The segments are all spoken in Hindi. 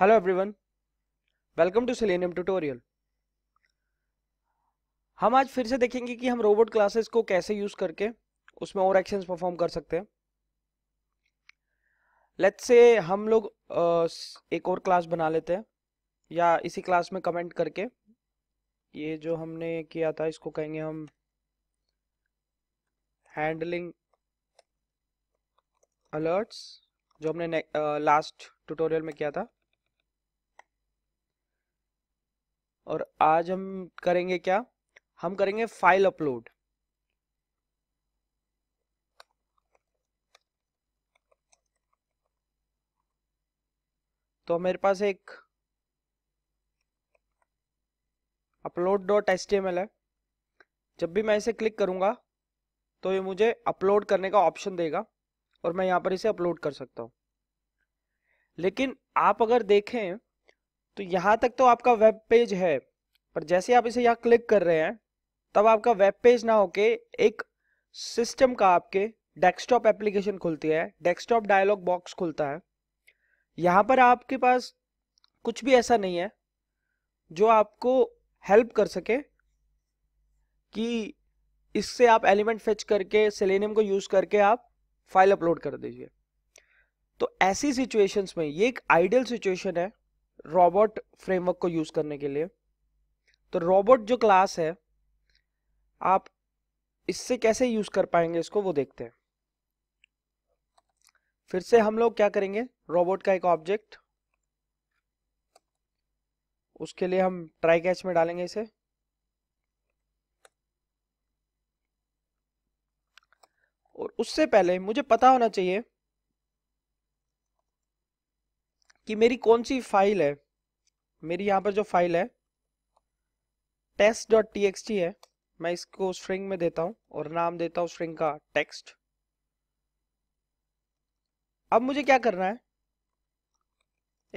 Hello everyone, welcome to Selenium tutorial. हम आज फिर से देखेंगे कि हम रोबोट क्लासेस को कैसे यूज करके उसमें और एक्शंस परफॉर्म कर सकते हैं लेट्स से हम लोग एक और क्लास बना लेते हैं या इसी क्लास में कमेंट करके ये जो हमने किया था इसको कहेंगे हम हैंडलिंग अलर्ट्स जो हमने लास्ट ट्यूटोरियल में किया था और आज हम करेंगे क्या हम करेंगे फाइल अपलोड तो मेरे पास एक अपलोड डॉट एस है जब भी मैं इसे क्लिक करूंगा तो ये मुझे अपलोड करने का ऑप्शन देगा और मैं यहां पर इसे अपलोड कर सकता हूं लेकिन आप अगर देखें तो यहां तक तो आपका वेब पेज है पर जैसे आप इसे यहाँ क्लिक कर रहे हैं तब आपका वेब पेज ना होके एक सिस्टम का आपके डेस्कटॉप एप्लीकेशन खुलती है डेस्कटॉप डायलॉग बॉक्स खुलता है यहाँ पर आपके पास कुछ भी ऐसा नहीं है जो आपको हेल्प कर सके कि इससे आप एलिमेंट फेच करके सेलेनियम को यूज़ करके आप फाइल अपलोड कर दीजिए तो ऐसी सिचुएशंस में ये एक आइडियल सिचुएशन है रोबोट फ्रेमवर्क को यूज़ करने के लिए तो रोबोट जो क्लास है आप इससे कैसे यूज़ कर पाएंगे इसको वो देखते हैं फिर से हम लोग क्या करेंगे रोबोट का एक ऑब्जेक्ट उसके लिए हम ट्राई कैच में डालेंगे इसे और उससे पहले मुझे पता होना चाहिए कि मेरी कौन सी फाइल है मेरी यहां पर जो फाइल है test dot T X T है मैं इसको स्ट्रिंग में देता हूं और नाम देता हूं स्ट्रिंग का टेक्स्ट अब मुझे क्या करना है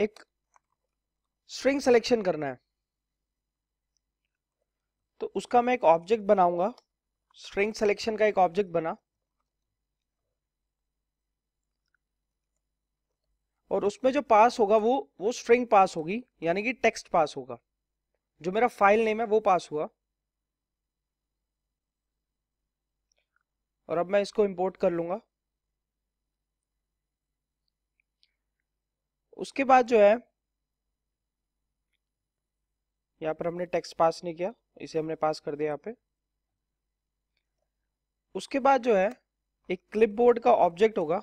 एक स्ट्रिंग सिलेक्शन करना है तो उसका मैं एक ऑब्जेक्ट बनाऊंगा स्ट्रिंग सिलेक्शन का एक ऑब्जेक्ट बना और उसमें जो पास होगा वो वो स्ट्रिंग पास होगी यानी कि टेक्स्ट पास होगा जो मेरा फाइल नेम है वो पास हुआ और अब मैं इसको इंपोर्ट कर लूंगा उसके बाद जो है यहां पर हमने टेक्स्ट पास नहीं किया इसे हमने पास कर दिया यहाँ पे उसके बाद जो है एक क्लिपबोर्ड का ऑब्जेक्ट होगा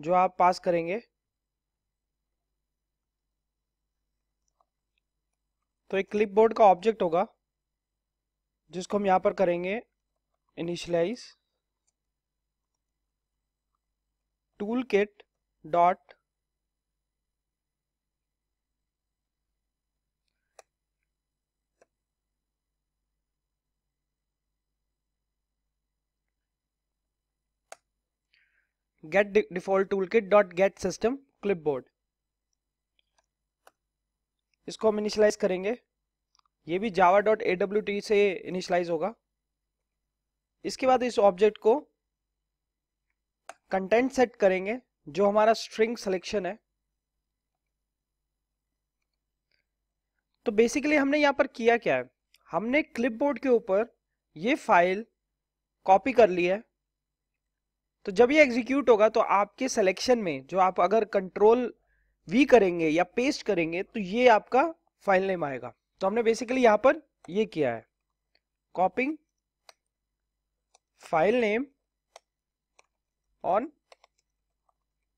जो आप पास करेंगे तो एक क्लिपबोर्ड का ऑब्जेक्ट होगा जिसको हम यहां पर करेंगे initialize tool kit dot get default toolkit dot get system clipboard इसको हम इनिशलाइज करेंगे ये भी Java dot A W T से इनिशलाइज होगा इसके बाद इस ऑब्जेक्ट को कंटेंट सेट करेंगे जो हमारा स्ट्रिंग सिलेक्शन है तो बेसिकली हमने यहां पर किया क्या है हमने क्लिपबोर्ड के ऊपर ये फाइल कॉपी कर ली है तो जब ये एग्जीक्यूट होगा तो आपके सिलेक्शन में जो आप अगर कंट्रोल वी करेंगे या पेस्ट करेंगे तो ये आपका फाइल नेम आएगा तो हमने बेसिकली यहां पर ये किया है copying file name on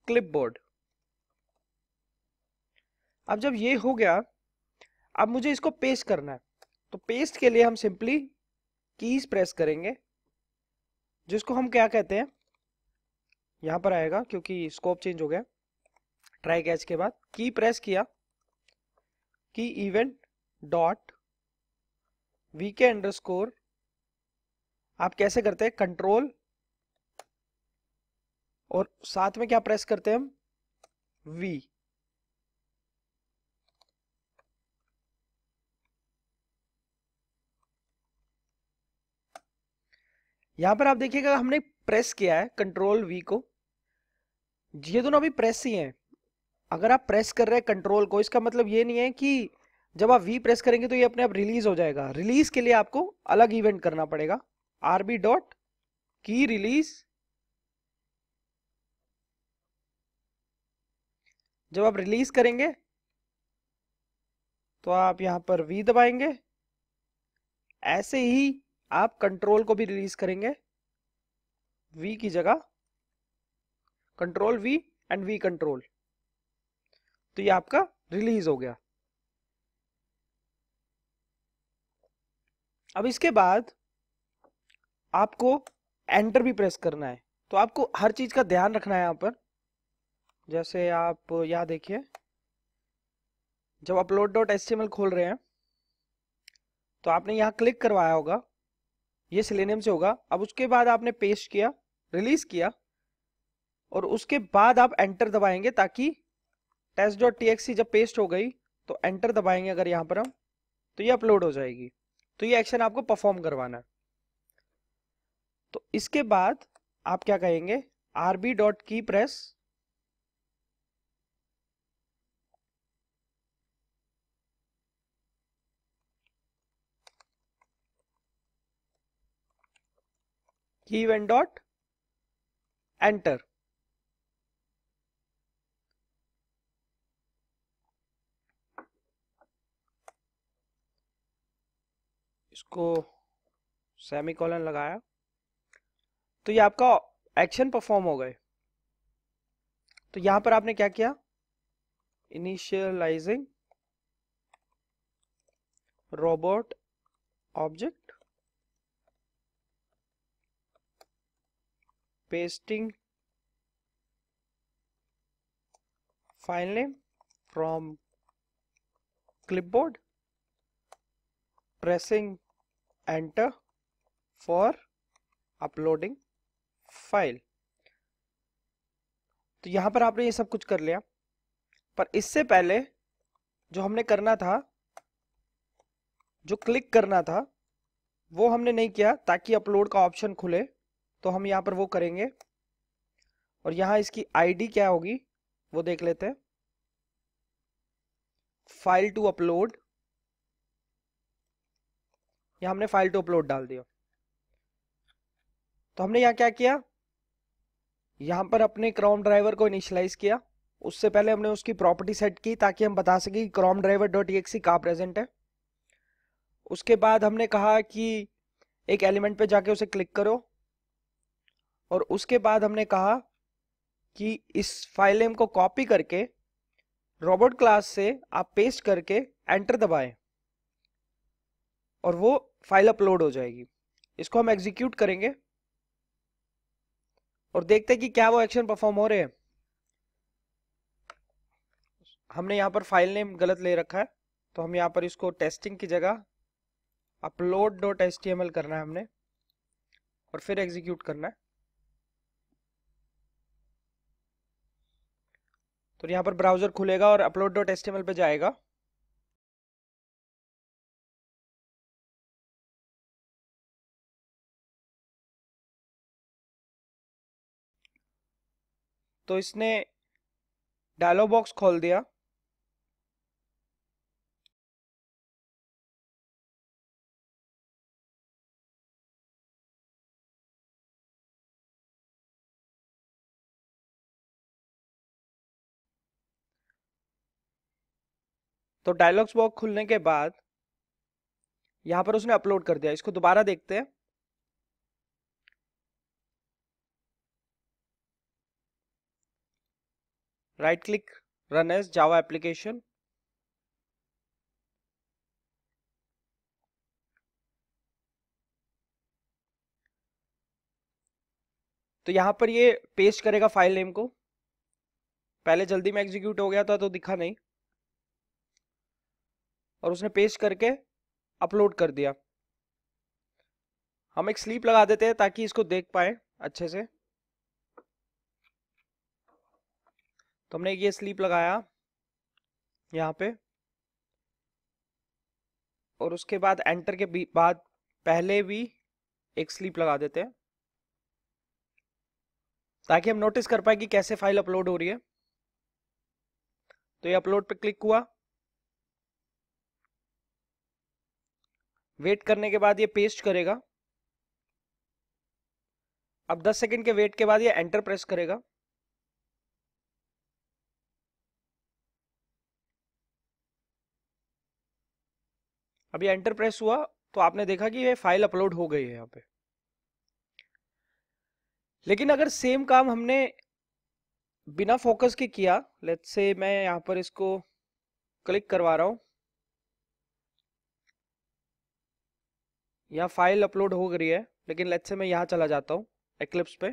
clipboard अब जब ये हो गया अब मुझे इसको पेस्ट करना है तो पेस्ट के लिए हम सिंपली कीज प्रेस करेंगे जिसको हम क्या कहते हैं यहां पर आएगा क्योंकि स्कोप चेंज हो गया ट्राई कैच के बाद की प्रेस किया key event dot V under underscore आप कैसे करते हैं कंट्रोल और साथ में क्या प्रेस करते हैं हम वी यहां पर आप देखिएगा हमने प्रेस किया है कंट्रोल वी को ये दोनों अभी प्रेस ही हैं अगर आप प्रेस कर रहे हैं कंट्रोल को इसका मतलब ये नहीं है कि जब आप वी प्रेस करेंगे तो ये अपने आप रिलीज हो जाएगा रिलीज के लिए आपको अलग इवेंट करना पड़ेगा आरबी डॉट की रिलीज जब आप रिलीज करेंगे तो आप यहां पर वी दबाएंगे ऐसे ही आप कंट्रोल को भी रिलीज करेंगे वी की जगह control V and V control तो ये आपका रिलीज हो गया अब इसके बाद आपको एंटर भी प्रेस करना है तो आपको हर चीज का ध्यान रखना है यहां पर जैसे आप यहां देखिए जब अपलोड डॉट एस खोल रहे हैं तो आपने यहां क्लिक करवाया होगा ये सिलेनियम से होगा अब उसके बाद आपने पेस्ट किया रिलीज किया और उसके बाद आप एंटर दबाएंगे ताकि टेस्ट डॉट टी जब पेस्ट हो गई तो एंटर दबाएंगे अगर यहां पर हम तो ये अपलोड हो जाएगी तो ये एक्शन आपको परफॉर्म करवाना है तो इसके बाद आप क्या कहेंगे RB dot key press key event dot enter इसको सेमी कॉलन लगाया तो ये आपका एक्शन परफॉर्म हो गए तो यहां पर आपने क्या किया initializing robot object pasting file name from clipboard pressing enter for uploading file तो यहां पर आपने ये सब कुछ कर लिया पर इससे पहले जो हमने करना था जो क्लिक करना था वो हमने नहीं किया ताकि अपलोड का ऑप्शन खुले तो हम यहाँ पर वो करेंगे और यहाँ इसकी आईडी क्या होगी वो देख लेते हैं फाइल टू अपलोड यहाँ हमने फाइल टू अपलोड डाल दिया तो हमने यहाँ क्या किया यहाँ पर अपने क्रोम ड्राइवर को इनिशलाइज किया उससे पहले हमने उसकी प्रॉपर्टी सेट की ताकि हम बता सके क्रोम ड्राइवर डॉट ई कहाँ प्रेजेंट है उसके बाद हमने कहा कि एक एलिमेंट पे जाके उसे क्लिक करो और उसके बाद हमने कहा कि इस फाइल नेम को कॉपी करके रोबोट क्लास से आप पेस्ट करके एंटर दबाएं और वो फाइल अपलोड हो जाएगी इसको हम एग्जीक्यूट करेंगे और देखते हैं कि क्या वो एक्शन परफॉर्म हो रहे हैं हमने यहाँ पर फाइल नेम गलत ले रखा है तो हम यहाँ पर इसको टेस्टिंग की जगह अपलोड डॉट एस करना है हमने और फिर एग्जीक्यूट करना है तो यहाँ पर ब्राउज़र खुलेगा और अपलोड डॉट एस पे जाएगा तो इसने डायलॉग बॉक्स खोल दिया तो डायलॉग्स बॉक्स खुलने के बाद यहां पर उसने अपलोड कर दिया इसको दोबारा देखते हैं right click run as Java application तो यहां पर ये पेस्ट करेगा फाइल नेम को पहले जल्दी में एग्जीक्यूट हो गया था तो दिखा नहीं और उसने पेस्ट करके अपलोड कर दिया हम एक स्लीप लगा देते हैं ताकि इसको देख पाए अच्छे से तो हमने ये स्लीप लगाया यहाँ पे और उसके बाद एंटर के बाद पहले भी एक स्लीप लगा देते हैं ताकि हम नोटिस कर पाए कि कैसे फाइल अपलोड हो रही है तो ये अपलोड पे क्लिक हुआ वेट करने के बाद ये पेस्ट करेगा अब 10 सेकंड के वेट के बाद ये एंटर प्रेस करेगा अब ये एंटर प्रेस हुआ तो आपने देखा कि ये फाइल अपलोड हो गई है यहाँ पे लेकिन अगर सेम काम हमने बिना फोकस के किया लेट्स से मैं यहां पर इसको क्लिक करवा रहा हूं यहाँ फाइल अपलोड हो रही है लेकिन लेट से मैं यहाँ चला जाता हूँ एक्लिप्स पे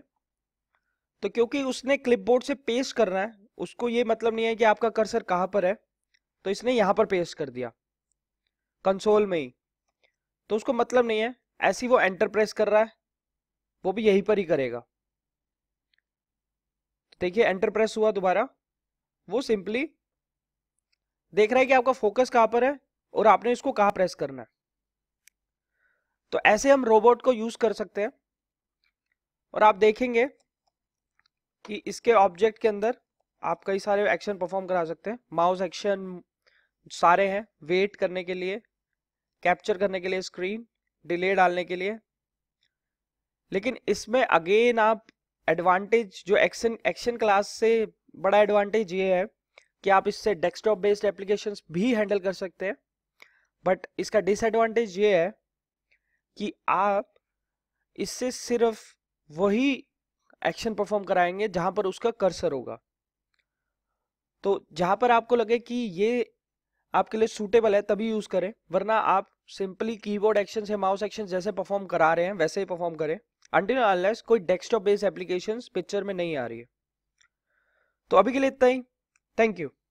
तो क्योंकि उसने क्लिपबोर्ड से पेस्ट करना है उसको ये मतलब नहीं है कि आपका कर्सर कहाँ पर है तो इसने यहाँ पर पेस्ट कर दिया कंसोल में ही तो उसको मतलब नहीं है ऐसी वो एंटर प्रेस कर रहा है वो भी यहीं पर ही करेगा तो देखिए एंटर प्रेस हुआ दोबारा वो सिंपली देख रहा है कि आपका फोकस कहाँ पर है और आपने इसको कहाँ प्रेस करना है तो ऐसे हम रोबोट को यूज कर सकते हैं और आप देखेंगे कि इसके ऑब्जेक्ट के अंदर आप कई सारे एक्शन परफॉर्म करा सकते हैं माउस एक्शन सारे हैं वेट करने के लिए कैप्चर करने के लिए स्क्रीन डिले डालने के लिए लेकिन इसमें अगेन आप एडवांटेज जो एक्शन एक्शन क्लास से बड़ा एडवांटेज ये है कि आप इससे डेस्कटॉप बेस्ड एप्लीकेशंस भी हैंडल कर सकते हैं बट इसका डिसएडवांटेज ये है कि आप इससे सिर्फ वही एक्शन परफॉर्म कराएंगे जहां पर उसका कर्सर होगा तो जहां पर आपको लगे कि ये आपके लिए सूटेबल है तभी यूज करें वरना आप सिंपली कीबोर्ड एक्शन या माउस एक्शन जैसे परफॉर्म करा रहे हैं वैसे ही परफॉर्म करें अनटिल अनलेस कोई डेस्कटॉप बेस्ड एप्लीकेशन पिक्चर में नहीं आ रही है तो अभी के लिए इतना ही थैंक यू